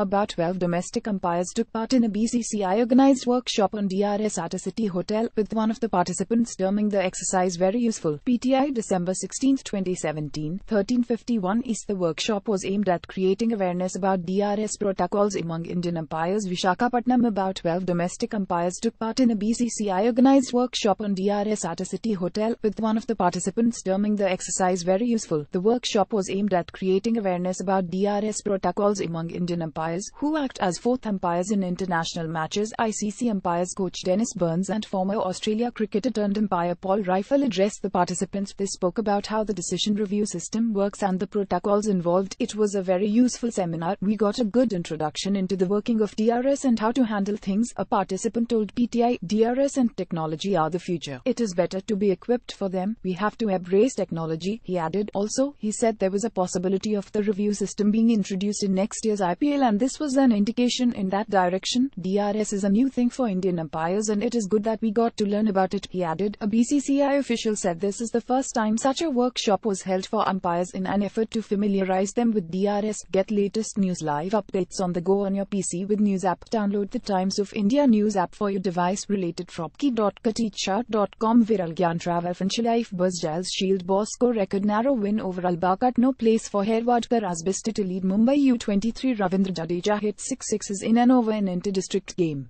About 12 domestic umpires took part in a BCCI-organized workshop on DRS at a city hotel, with one of the participants terming the exercise very useful. PTI December 16, 2017, 1351 East The workshop was aimed at creating awareness about DRS protocols among Indian umpires. Vishakhapatnam About 12 domestic umpires took part in a BCCI-organized workshop on DRS at a city hotel, with one of the participants terming the exercise very useful. The workshop was aimed at creating awareness about DRS protocols among Indian umpires umpires who act as fourth umpires in international matches. ICC umpires coach Dennis Burns and former Australia cricketer turned umpire Paul Rifle addressed the participants. They spoke about how the decision review system works and the protocols involved. It was a very useful seminar. We got a good introduction into the working of DRS and how to handle things. A participant told PTI, DRS and technology are the future. It is better to be equipped for them. We have to embrace technology, he added. Also, he said there was a possibility of the review system being introduced in next year's IPL and this was an indication in that direction. DRS is a new thing for Indian umpires and it is good that we got to learn about it, he added. A BCCI official said this is the first time such a workshop was held for umpires in an effort to familiarize them with DRS. Get latest news live updates on the go on your PC with News App. Download the Times of India News App for your device related Fropki.kateachout.com Viral Gyan Travel Life Buzz Giles Shield Bosco record narrow win over Al no place for Herwadkar as best to lead Mumbai U23 Ravindra Jadeja hit six sixes in an over and inter-district game.